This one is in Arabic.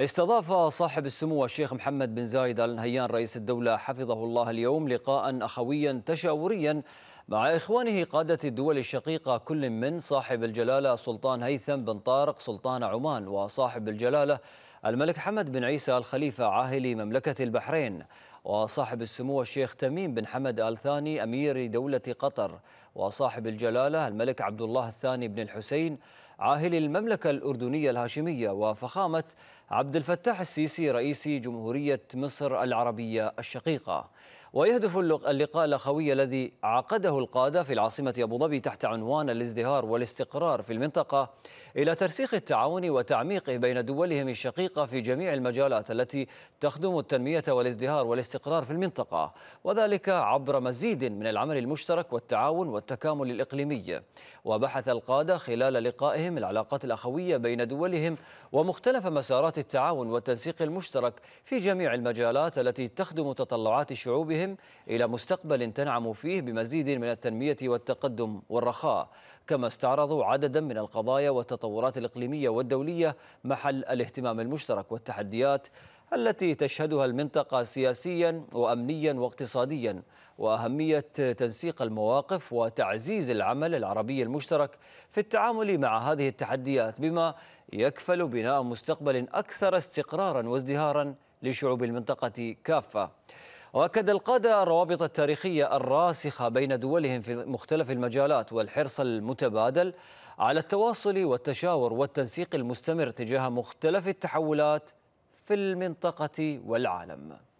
استضاف صاحب السمو الشيخ محمد بن زايد ال نهيان رئيس الدولة حفظه الله اليوم لقاء أخويا تشاوريا مع إخوانه قادة الدول الشقيقة كل من صاحب الجلالة سلطان هيثم بن طارق سلطان عمان وصاحب الجلالة الملك حمد بن عيسى الخليفة عاهل مملكة البحرين وصاحب السمو الشيخ تميم بن حمد آل ثاني أمير دولة قطر وصاحب الجلالة الملك عبد الله الثاني بن الحسين عاهل المملكة الأردنية الهاشمية وفخامة عبد الفتاح السيسي رئيس جمهورية مصر العربية الشقيقة ويهدف اللقاء الأخوي الذي عقده القادة في العاصمة أبو ظبي تحت عنوان الازدهار والاستقرار في المنطقة إلى ترسيخ التعاون وتعميقه بين دولهم الشقيقة في جميع المجالات التي تخدم التنمية والازدهار والاستقرار في المنطقة وذلك عبر مزيد من العمل المشترك والتعاون والتكامل الإقليمي وبحث القادة خلال لقائهم العلاقات الأخوية بين دولهم ومختلف مسارات التعاون والتنسيق المشترك في جميع المجالات التي تخدم تطلعات شعوبهم بلادهم إلى مستقبل تنعم فيه بمزيد من التنمية والتقدم والرخاء كما استعرضوا عددا من القضايا والتطورات الإقليمية والدولية محل الاهتمام المشترك والتحديات التي تشهدها المنطقة سياسيا وأمنيا واقتصاديا وأهمية تنسيق المواقف وتعزيز العمل العربي المشترك في التعامل مع هذه التحديات بما يكفل بناء مستقبل أكثر استقرارا وازدهارا لشعوب المنطقة كافة واكد القاده الروابط التاريخيه الراسخه بين دولهم في مختلف المجالات والحرص المتبادل على التواصل والتشاور والتنسيق المستمر تجاه مختلف التحولات في المنطقه والعالم